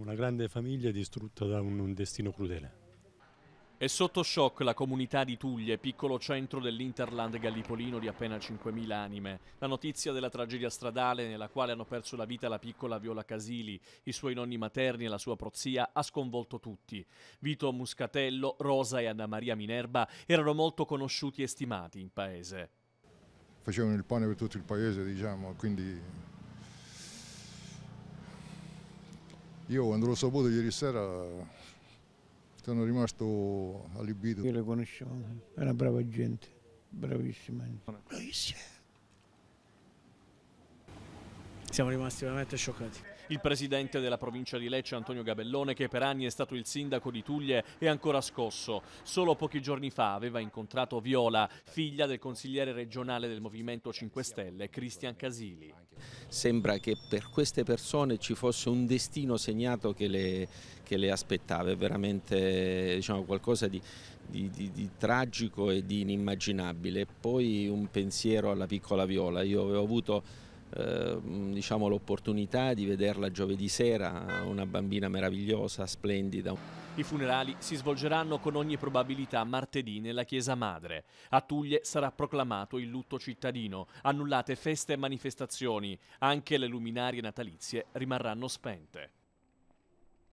una grande famiglia distrutta da un, un destino crudele. È sotto shock la comunità di Tuglie, piccolo centro dell'Interland gallipolino di appena 5.000 anime. La notizia della tragedia stradale nella quale hanno perso la vita la piccola Viola Casili, i suoi nonni materni e la sua prozia ha sconvolto tutti. Vito Muscatello, Rosa e Anna Maria Minerba erano molto conosciuti e stimati in paese. Facevano il pane per tutto il paese, diciamo, quindi Io quando l'ho saputo ieri sera sono rimasto allibito. Io le conoscevo, è una brava gente, bravissima. Bravissima. Siamo rimasti veramente scioccati. Il presidente della provincia di Lecce, Antonio Gabellone, che per anni è stato il sindaco di Tuglie, è ancora scosso. Solo pochi giorni fa aveva incontrato Viola, figlia del consigliere regionale del Movimento 5 Stelle, Cristian Casili. Sembra che per queste persone ci fosse un destino segnato che le, che le aspettava, è veramente diciamo, qualcosa di, di, di, di, tragico e di inimmaginabile. Poi un pensiero alla piccola Viola, io avevo avuto Ehm, diciamo, l'opportunità di vederla giovedì sera, una bambina meravigliosa, splendida. I funerali si svolgeranno con ogni probabilità martedì nella Chiesa Madre. A Tuglie sarà proclamato il lutto cittadino, annullate feste e manifestazioni, anche le luminarie natalizie rimarranno spente.